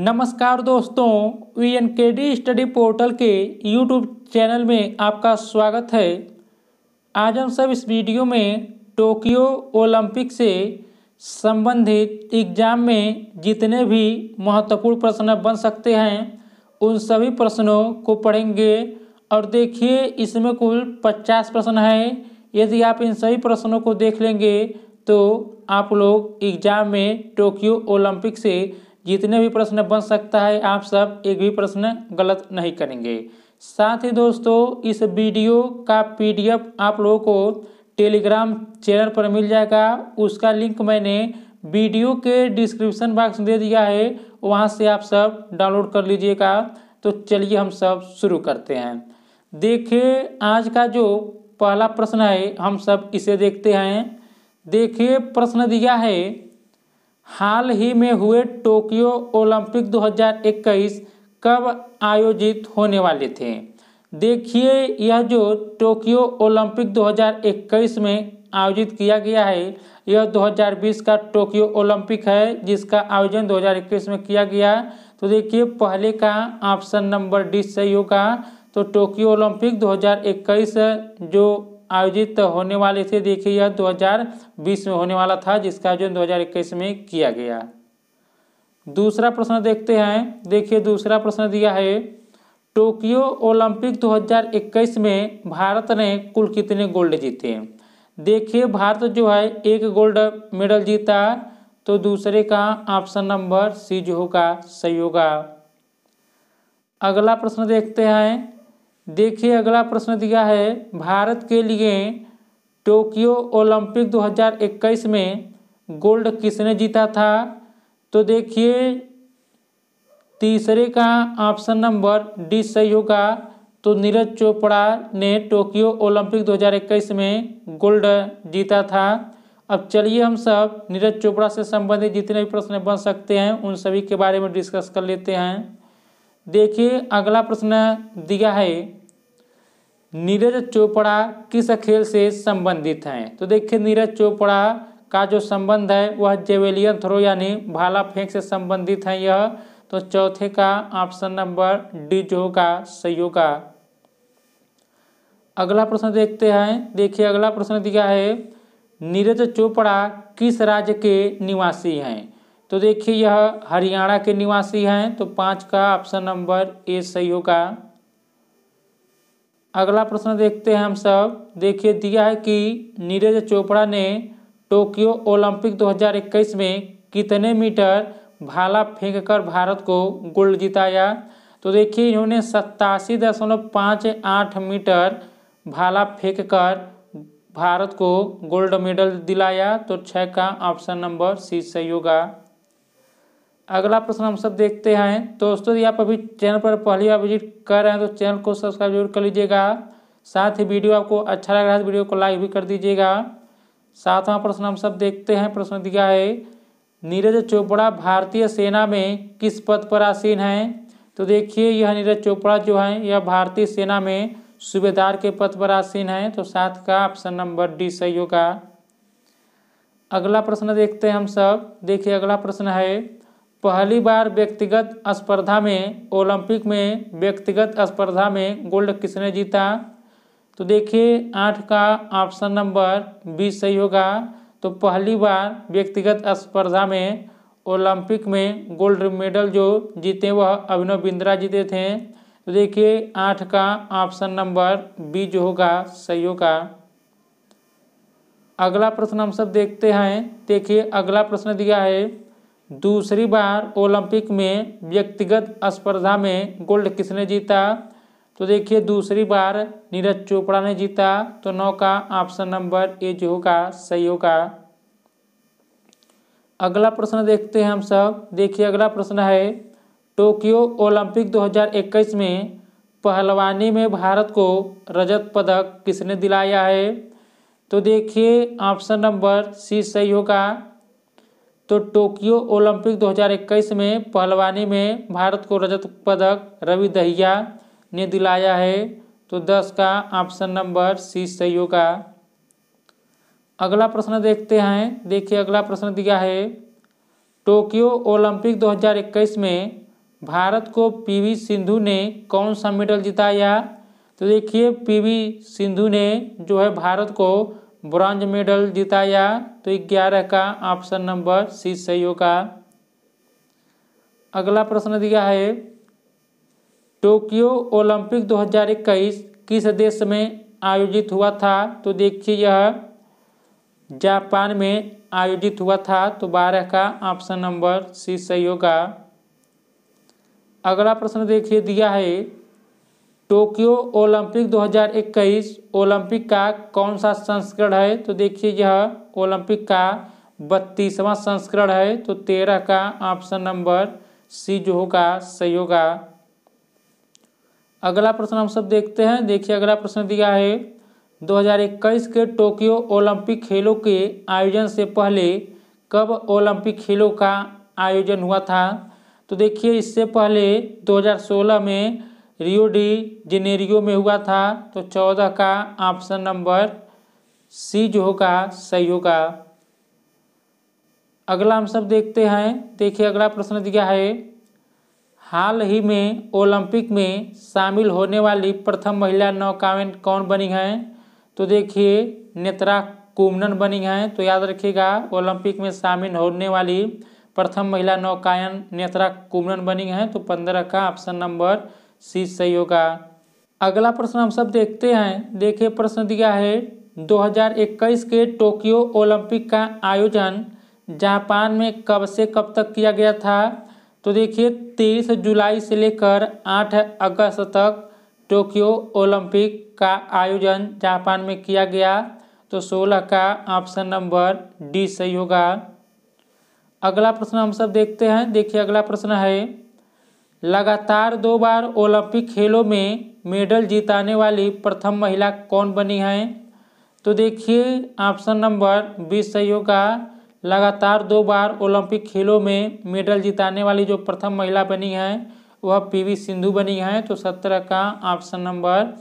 नमस्कार दोस्तों V N K D study portal के यूट्यूब चैनल में आपका स्वागत है आज हम सब इस वीडियो में टोक्यो ओलंपिक से संबंधित एग्जाम में जितने भी महत्वपूर्ण प्रश्न बन सकते हैं उन सभी प्रश्नों को पढ़ेंगे और देखिए इसमें कुल पचास प्रश्न हैं यदि आप इन सभी प्रश्नों को देख लेंगे तो आप लोग एग्जाम में टोक्यो ओलंपिक से जितने भी प्रश्न बन सकता है आप सब एक भी प्रश्न गलत नहीं करेंगे साथ ही दोस्तों इस वीडियो का पीडीएफ आप लोगों को टेलीग्राम चैनल पर मिल जाएगा उसका लिंक मैंने वीडियो के डिस्क्रिप्शन बॉक्स में दे दिया है वहाँ से आप सब डाउनलोड कर लीजिएगा तो चलिए हम सब शुरू करते हैं देखिए आज का जो पहला प्रश्न है हम सब इसे देखते हैं देखिए प्रश्न दिया है हाल ही में हुए टोक्यो ओलंपिक 2021 कब आयोजित होने वाले थे देखिए यह जो टोक्यो ओलंपिक 2021 में आयोजित किया गया है यह 2020 का टोक्यो ओलंपिक है जिसका आयोजन 2021 में किया गया तो देखिए पहले का ऑप्शन नंबर डी सही होगा तो टोक्यो ओलंपिक 2021 जो आयोजित होने वाले थे देखिए यह 2020 में होने वाला था जिसका आयोजन 2021 में किया गया दूसरा प्रश्न देखते हैं देखिए दूसरा प्रश्न दिया है टोक्यो ओलंपिक 2021 में भारत ने कुल कितने गोल्ड जीते देखिए भारत जो है एक गोल्ड मेडल जीता तो दूसरे का ऑप्शन नंबर सी जो होगा सही होगा अगला प्रश्न देखते हैं देखिए अगला प्रश्न दिया है भारत के लिए टोक्यो ओलंपिक 2021 में गोल्ड किसने जीता था तो देखिए तीसरे का ऑप्शन नंबर डी सही होगा तो नीरज चोपड़ा ने टोक्यो ओलंपिक 2021 में गोल्ड जीता था अब चलिए हम सब नीरज चोपड़ा से संबंधित जितने भी प्रश्न बन सकते हैं उन सभी के बारे में डिस्कस कर लेते हैं देखिए अगला प्रश्न दिया है नीरज चोपड़ा किस खेल से संबंधित हैं तो देखिए नीरज चोपड़ा का जो संबंध है वह जेवेलियन थ्रो यानी भाला फेंक से संबंधित है यह तो चौथे का ऑप्शन नंबर डी जो होगा सही होगा अगला प्रश्न देखते हैं देखिए अगला प्रश्न दिया है नीरज चोपड़ा किस राज्य के निवासी हैं तो देखिए यह हरियाणा के निवासी हैं तो पाँच का ऑप्शन नंबर ए सही होगा अगला प्रश्न देखते हैं हम सब देखिए दिया है कि नीरज चोपड़ा ने टोक्यो ओलंपिक 2021 में कितने मीटर भाला फेंक कर भारत को गोल्ड जिताया तो देखिए इन्होंने सत्तासी दशमलव पाँच आठ मीटर भाला फेंक कर भारत को गोल्ड मेडल दिलाया तो छः का ऑप्शन नंबर सी सही होगा अगला प्रश्न हम सब देखते हैं तो दोस्तों यदि आप अभी चैनल पर पहली बार विजिट कर रहे हैं तो चैनल को सब्सक्राइब जरूर कर लीजिएगा साथ ही वीडियो आपको अच्छा लग रहा है तो वीडियो को लाइक भी कर दीजिएगा सातवां प्रश्न हम सब देखते हैं प्रश्न दिया है नीरज चोपड़ा भारतीय सेना में किस पद पर आसीन हैं तो देखिए यह नीरज चोपड़ा जो है यह भारतीय सेना में सूबेदार के पद पर आसीन है तो सात का ऑप्शन नंबर डी सही होगा अगला प्रश्न देखते हैं हम सब देखिए अगला प्रश्न है पहली बार व्यक्तिगत स्पर्धा में ओलंपिक में व्यक्तिगत स्पर्धा में गोल्ड किसने जीता तो देखिए आठ का ऑप्शन नंबर बी सही होगा तो पहली बार व्यक्तिगत स्पर्धा में ओलंपिक में गोल्ड मेडल जो जीते वह अभिनव बिंद्रा जीते थे तो देखिए आठ का ऑप्शन नंबर बी जो होगा सही होगा अगला प्रश्न हम सब देखते हैं देखिए अगला प्रश्न दिया है दूसरी बार ओलंपिक में व्यक्तिगत स्पर्धा में गोल्ड किसने जीता तो देखिए दूसरी बार नीरज चोपड़ा ने जीता तो नौ का ऑप्शन नंबर ए जो होगा सही होगा अगला प्रश्न देखते हैं हम सब देखिए अगला प्रश्न है टोक्यो ओलंपिक 2021 में पहलवानी में भारत को रजत पदक किसने दिलाया है तो देखिए ऑप्शन नंबर सी सही होगा तो टोक्यो ओलंपिक 2021 में पहलवानी में भारत को रजत पदक रवि दहिया ने दिलाया है तो दस का ऑप्शन नंबर सी सही होगा अगला प्रश्न देखते हैं देखिए अगला प्रश्न दिया है टोक्यो ओलंपिक 2021 में भारत को पीवी सिंधु ने कौन सा मेडल जिताया तो देखिए पीवी सिंधु ने जो है भारत को ब्रॉन्ज मेडल जिताया तो ग्यारह का ऑप्शन नंबर सी सही होगा अगला प्रश्न दिया है टोक्यो ओलंपिक 2021 किस देश में आयोजित हुआ था तो देखिए यह जापान में आयोजित हुआ था तो बारह का ऑप्शन नंबर सी सही होगा अगला प्रश्न देखिए दिया है टोक्यो ओलंपिक 2021 ओलंपिक का कौन सा संस्करण है तो देखिए यह ओलंपिक का बत्तीसवां संस्करण है तो तेरह का ऑप्शन नंबर सी जो होगा सही होगा अगला प्रश्न हम सब देखते हैं देखिए अगला प्रश्न दिया है 2021 के टोक्यो ओलंपिक खेलों के आयोजन से पहले कब ओलंपिक खेलों का आयोजन हुआ था तो देखिए इससे पहले 2016 में रियो डी जेनेरियो में हुआ था तो चौदह का ऑप्शन नंबर सी जो होगा सही होगा अगला हम सब देखते हैं देखिए अगला प्रश्न दिया है हाल ही में ओलंपिक में शामिल होने वाली प्रथम महिला नौकायन कौन बनी हैं तो देखिए नेत्रा कुमनन बनी हैं तो याद रखिएगा ओलंपिक में शामिल होने वाली प्रथम महिला नौकायन नेत्रा कुमनन बनी हैं तो पंद्रह का ऑप्शन नंबर सी सही होगा अगला प्रश्न हम सब देखते हैं देखिए प्रश्न दिया है 2021 के टोक्यो ओलंपिक का आयोजन जापान में कब से कब तक किया गया था तो देखिए 23 जुलाई से लेकर 8 अगस्त तक टोक्यो ओलंपिक का आयोजन जापान में किया गया तो 16 का ऑप्शन नंबर डी सही होगा अगला प्रश्न हम सब देखते हैं देखिए अगला प्रश्न है लगातार दो बार ओलंपिक खेलों में मेडल जिताने वाली प्रथम महिला कौन बनी है तो देखिए ऑप्शन नंबर बीस सही होगा लगातार दो बार ओलंपिक खेलों में मेडल जिताने वाली जो प्रथम महिला बनी है वह पीवी सिंधु बनी है तो सत्रह का ऑप्शन नंबर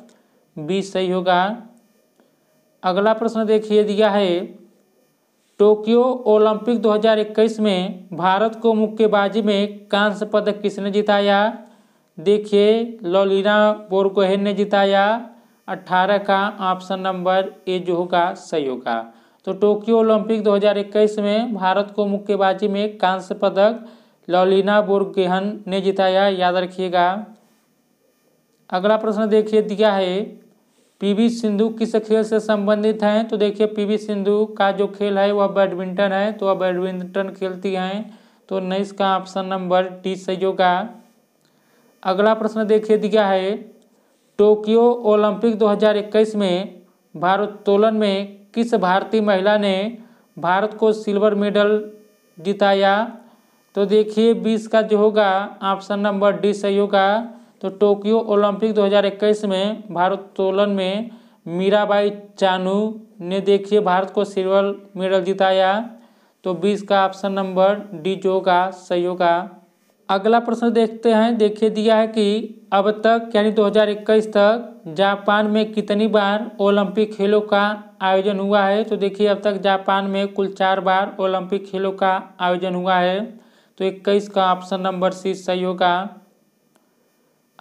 बीस सही होगा अगला प्रश्न देखिए दिया है टोक्यो ओलंपिक 2021 में भारत को मुक्केबाजी में कांस्य पदक किसने जिताया देखिए लोलिना बोरगोहेन ने जिताया 18 का ऑप्शन नंबर ए जो होगा सही होगा तो टोक्यो ओलंपिक 2021 में भारत को मुक्केबाजी में कांस्य पदक लोलिना बोरगेहन ने जिताया याद रखिएगा अगला प्रश्न देखिए दिया है पीवी सिंधु किस खेल से संबंधित हैं तो देखिए पीवी सिंधु का जो खेल है वह बैडमिंटन है तो वह बैडमिंटन खेलती हैं तो नहीं का ऑप्शन नंबर टी सही होगा अगला प्रश्न देखिए दिया है टोक्यो ओलंपिक 2021 में भारोत्तोलन में किस भारतीय महिला ने भारत को सिल्वर मेडल जिताया तो देखिए बीस का जो होगा ऑप्शन नंबर डी सही होगा तो टोक्यो ओलंपिक 2021 में भारोत्तोलन में मीराबाई चानू ने देखिए भारत को सिल्वर मेडल जिताया तो बीस का ऑप्शन नंबर डी जो का सही होगा अगला प्रश्न देखते हैं देखिए दिया है कि अब तक यानी 2021 तक जापान में कितनी बार ओलंपिक खेलों का आयोजन हुआ है तो देखिए अब तक जापान में कुल चार बार ओलंपिक खेलों का आयोजन हुआ है तो इक्कीस का ऑप्शन नंबर सी सही होगा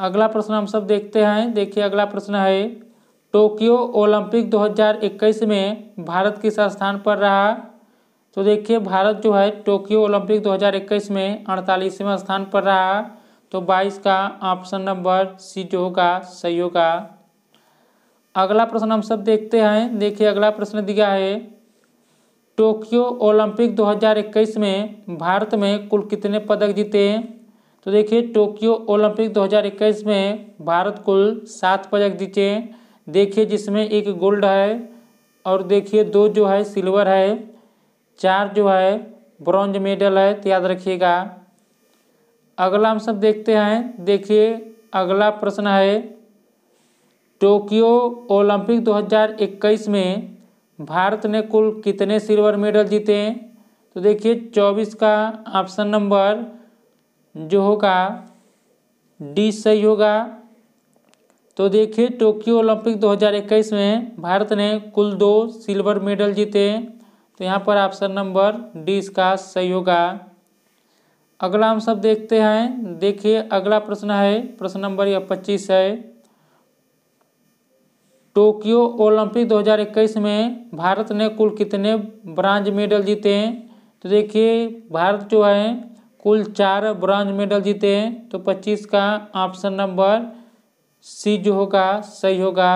अगला प्रश्न हम सब देखते हैं देखिए अगला प्रश्न है टोक्यो ओलंपिक 2021 में भारत किस स्थान पर रहा तो देखिए भारत जो है टोक्यो ओलंपिक 2021 में अड़तालीसवें स्थान पर रहा तो 22 का ऑप्शन नंबर सी जो होगा सही होगा अगला प्रश्न हम सब देखते हैं देखिए अगला प्रश्न दिया है टोक्यो ओलंपिक 2021 में भारत में कुल कितने पदक जीते तो देखिए टोक्यो ओलंपिक 2021 में भारत कुल सात पदक जीते देखिए जिसमें एक गोल्ड है और देखिए दो जो है सिल्वर है चार जो है ब्रॉन्ज मेडल है तो याद रखिएगा अगला हम सब देखते हैं देखिए अगला प्रश्न है टोक्यो ओलंपिक 2021 में भारत ने कुल कितने सिल्वर मेडल जीते तो देखिए 24 का ऑप्शन नंबर जो होगा डी सही होगा तो देखिए टोक्यो ओलंपिक 2021 में भारत ने कुल दो सिल्वर मेडल जीते तो यहाँ पर ऑप्शन नंबर डी इसका सही होगा अगला हम सब देखते हैं देखिए अगला प्रश्न है प्रश्न नंबर यह पच्चीस है टोक्यो ओलंपिक 2021 में भारत ने कुल कितने ब्रांज मेडल जीते हैं तो देखिए भारत जो है कुल चार ब्रॉन्ज मेडल जीते हैं तो पच्चीस का ऑप्शन नंबर सी जो होगा सही होगा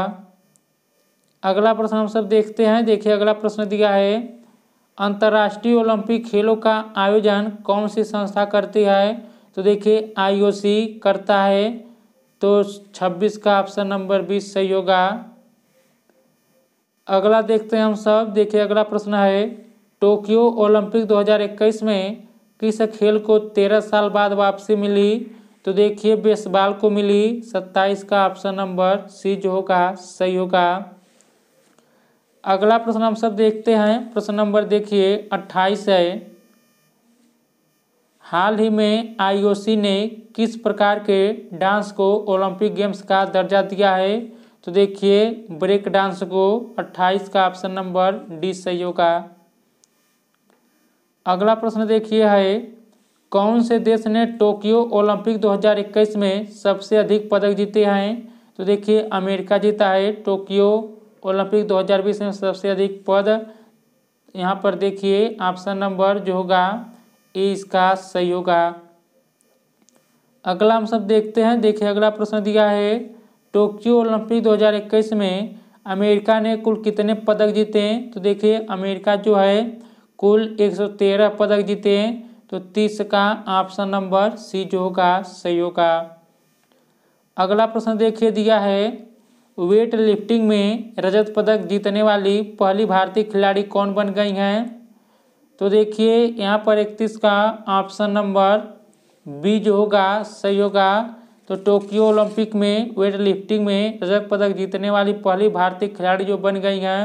अगला प्रश्न हम सब देखते हैं देखिए अगला प्रश्न दिया है अंतर्राष्ट्रीय ओलंपिक खेलों का आयोजन कौन सी संस्था करती है तो देखिए आईओसी करता है तो 26 का ऑप्शन नंबर बीस सही होगा अगला देखते हैं हम सब देखिए अगला प्रश्न है टोक्यो ओलंपिक 2021 में कि इस खेल को तेरह साल बाद वापसी मिली तो देखिए बेसबॉल को मिली सत्ताईस का ऑप्शन नंबर सी जो होगा सही होगा अगला प्रश्न हम सब देखते हैं प्रश्न नंबर देखिए अट्ठाईस है हाल ही में आईओसी ने किस प्रकार के डांस को ओलंपिक गेम्स का दर्जा दिया है तो देखिए ब्रेक डांस को 28 का ऑप्शन नंबर डी सही होगा अगला प्रश्न देखिए है कौन से देश ने टोक्यो ओलंपिक 2021 में सबसे अधिक पदक जीते हैं तो देखिए अमेरिका जीता है टोक्यो ओलंपिक 2020 में सबसे अधिक पद यहाँ पर देखिए ऑप्शन नंबर जो होगा ए इसका सही होगा अगला हम सब देखते हैं देखिए अगला प्रश्न दिया है टोक्यो ओलंपिक 2021 में अमेरिका ने कुल कितने पदक जीते हैं तो देखिए अमेरिका जो है कुल 113 पदक जीते हैं तो तीस का ऑप्शन नंबर सी जो होगा सही होगा अगला प्रश्न देखिए दिया है वेट लिफ्टिंग में रजत पदक जीतने वाली पहली भारतीय खिलाड़ी कौन बन गई हैं तो देखिए यहाँ पर इकतीस का ऑप्शन नंबर बी जो होगा सही होगा तो टोक्यो ओलंपिक में वेट लिफ्टिंग में रजत पदक जीतने वाली पहली भारतीय खिलाड़ी जो बन गई हैं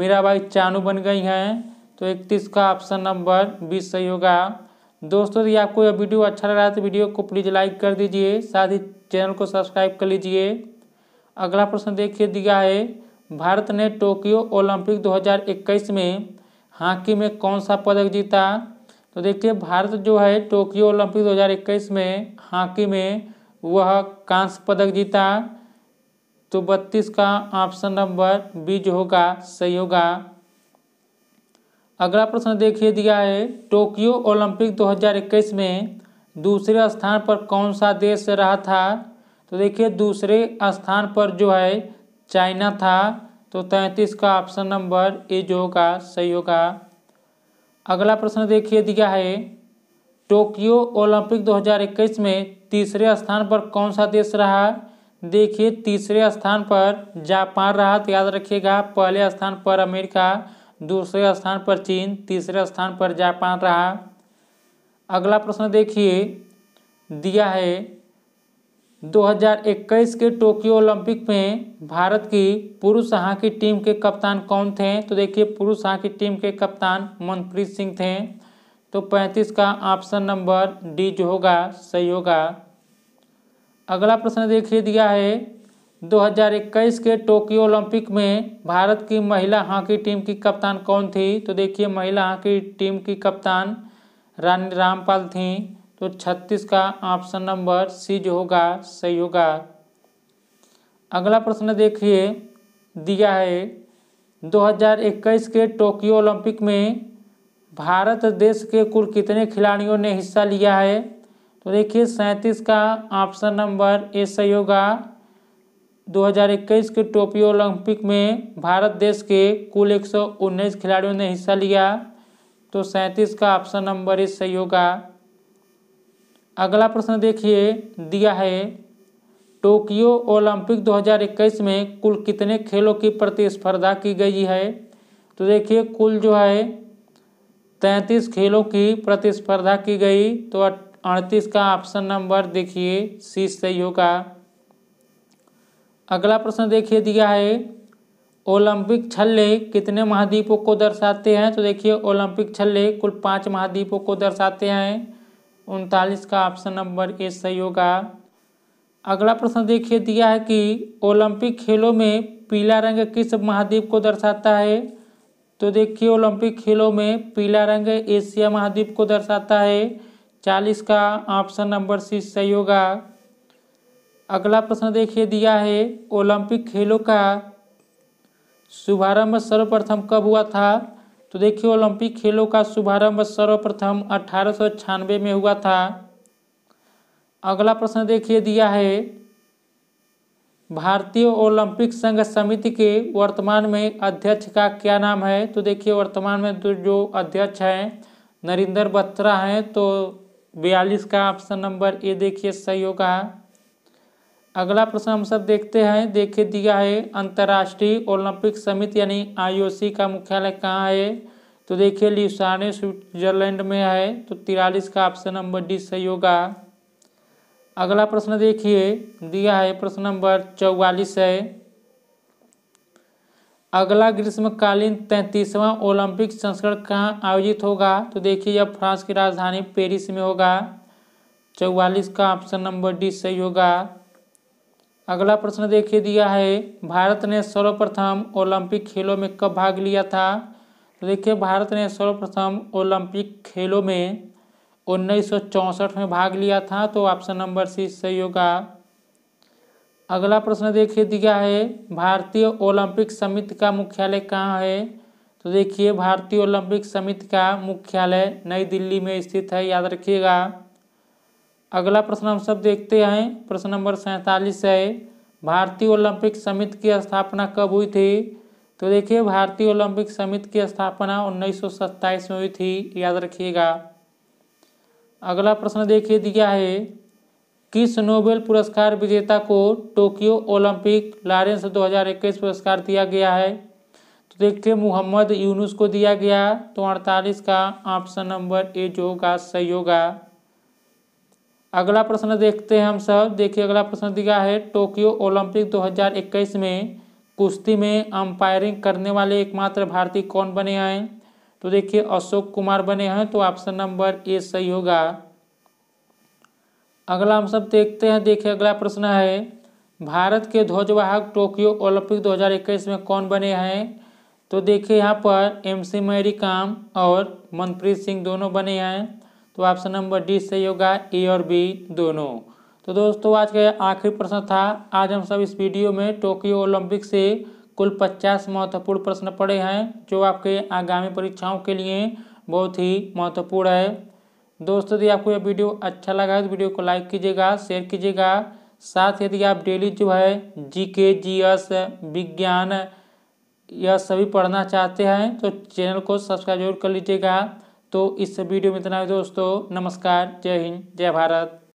मीराबाई चानू बन गई हैं तो इकतीस का ऑप्शन नंबर बीस सही होगा दोस्तों यदि आपको यह वीडियो अच्छा लग रहा है तो वीडियो को प्लीज़ लाइक कर दीजिए साथ ही चैनल को सब्सक्राइब कर लीजिए अगला प्रश्न देखिए दिया है भारत ने टोक्यो ओलंपिक 2021 में हॉकी में कौन सा पदक जीता तो देखिए भारत जो है टोक्यो ओलंपिक 2021 में हॉकी में वह कांस्य पदक जीता तो बत्तीस का ऑप्शन नंबर बी जो होगा सही होगा अगला प्रश्न देखिए दिया है टोक्यो ओलंपिक 2021 में दूसरे स्थान पर कौन सा देश रहा था तो देखिए दूसरे स्थान पर जो है चाइना था तो तैंतीस का ऑप्शन नंबर ए जो होगा सही होगा अगला प्रश्न देखिए दिया है टोक्यो ओलंपिक 2021 में तीसरे स्थान पर कौन सा देश रहा देखिए तीसरे स्थान पर जापान रहा तो याद रखिएगा पहले स्थान पर अमेरिका दूसरे स्थान पर चीन तीसरे स्थान पर जापान रहा अगला प्रश्न देखिए दिया है 2021 के टोक्यो ओलंपिक में भारत की पुरुष हॉकी टीम के कप्तान कौन थे तो देखिए पुरुष हॉकी टीम के कप्तान मनप्रीत सिंह थे तो 35 का ऑप्शन नंबर डी जो होगा सही होगा अगला प्रश्न देखिए दिया है 2021 के टोक्यो ओलंपिक में भारत की महिला हॉकी टीम की कप्तान कौन थी तो देखिए महिला हॉकी टीम की कप्तान रानी रामपाल थी तो 36 का ऑप्शन नंबर सी जो होगा सही होगा अगला प्रश्न देखिए दिया है 2021 के टोक्यो ओलंपिक में भारत देश के कुल कितने खिलाड़ियों ने हिस्सा लिया है तो देखिए सैंतीस का ऑप्शन नंबर ए सही होगा 2021 के टोक्यो ओलंपिक में भारत देश के कुल एक खिलाड़ियों ने हिस्सा लिया तो सैंतीस का ऑप्शन नंबर ए सही होगा अगला प्रश्न देखिए दिया है टोक्यो ओलंपिक 2021 में कुल कितने खेलों की प्रतिस्पर्धा की गई है तो देखिए कुल जो है तैंतीस खेलों की प्रतिस्पर्धा की गई तो अड़तीस का ऑप्शन नंबर देखिए सी सही होगा अगला प्रश्न देखिए दिया है ओलंपिक छल्ले कितने महाद्वीपों को दर्शाते हैं तो देखिए ओलंपिक छल्ले कुल पाँच महाद्वीपों को दर्शाते हैं उनतालीस का ऑप्शन नंबर ए सही होगा अगला प्रश्न देखिए दिया है कि ओलंपिक खेलों में पीला रंग किस महाद्वीप को दर्शाता है तो देखिए ओलंपिक खेलों में पीला रंग एशिया महाद्वीप को दर्शाता है चालीस का ऑप्शन नंबर सी सही होगा अगला प्रश्न देखिए दिया है ओलंपिक खेलों का शुभारंभ सर्वप्रथम कब हुआ था तो देखिए ओलंपिक खेलों का शुभारंभ सर्वप्रथम अठारह में हुआ था अगला प्रश्न देखिए दिया है भारतीय ओलंपिक संघ समिति के वर्तमान में अध्यक्ष का क्या नाम है तो देखिए वर्तमान में तो जो अध्यक्ष हैं नरिंदर बत्रा हैं तो बयालीस का ऑप्शन नंबर ए देखिए सही होगा अगला प्रश्न हम सब देखते हैं देखे दिया है अंतर्राष्ट्रीय ओलंपिक समिति यानी आईओसी का मुख्यालय कहाँ है तो देखिए लिशाने स्विट्जरलैंड में है तो तिरालीस का ऑप्शन नंबर डी सही होगा अगला प्रश्न देखिए दिया है प्रश्न नंबर चौवालीस है अगला ग्रीष्मकालीन तैंतीसवां ओलंपिक संस्करण कहाँ आयोजित होगा तो देखिए यह फ्रांस की राजधानी पेरिस में होगा चौवालीस का ऑप्शन नंबर डी सही होगा अगला प्रश्न देखिए दिया है भारत ने सर्वप्रथम ओलंपिक खेलों में कब भाग लिया था तो देखिए भारत ने सर्वप्रथम ओलंपिक खेलों में उन्नीस में भाग लिया था तो ऑप्शन नंबर सी सही होगा अगला प्रश्न देखिए दिया है भारतीय ओलंपिक समिति का मुख्यालय कहाँ है तो देखिए भारतीय ओलंपिक समिति का मुख्यालय नई दिल्ली में स्थित है याद रखिएगा अगला प्रश्न हम सब देखते हैं प्रश्न नंबर सैंतालीस है भारतीय ओलंपिक समिति की स्थापना कब हुई थी तो देखिए भारतीय ओलंपिक समिति की स्थापना 1927 में हुई थी याद रखिएगा अगला प्रश्न देखिए दिया है किस नोबेल पुरस्कार विजेता को टोक्यो ओलंपिक लॉरेंस 2021 पुरस्कार दिया गया है तो देखिए मोहम्मद यूनुस को दिया गया तो अड़तालीस का ऑप्शन नंबर ए जो होगा सही होगा अगला प्रश्न देखते हैं हम सब देखिए अगला प्रश्न दिया है टोक्यो ओलंपिक 2021 में कुश्ती में अंपायरिंग करने वाले एकमात्र भारतीय कौन बने हैं तो देखिए अशोक कुमार बने हैं तो ऑप्शन नंबर ए सही होगा अगला हम सब देखते हैं देखिए अगला प्रश्न है भारत के ध्वजवाहक टोक्यो ओलंपिक 2021 में कौन बने हैं तो देखिए यहाँ पर एम सी मैरी काम और मनप्रीत सिंह दोनों बने हैं तो ऑप्शन नंबर डी सही होगा ए और बी दोनों तो दोस्तों आज का आखिरी प्रश्न था आज हम सब इस वीडियो में टोक्यो ओलंपिक से कुल 50 महत्वपूर्ण प्रश्न पड़े हैं जो आपके आगामी परीक्षाओं के लिए बहुत ही महत्वपूर्ण है दोस्तों यदि आपको यह वीडियो अच्छा लगा है तो वीडियो को लाइक कीजिएगा शेयर कीजिएगा साथ यदि आप डेली जो है जी के जी एस विज्ञान यह सभी पढ़ना चाहते हैं तो चैनल को सब्सक्राइब जरूर कर लीजिएगा तो इस वीडियो में इतना है दोस्तों नमस्कार जय हिंद जय भारत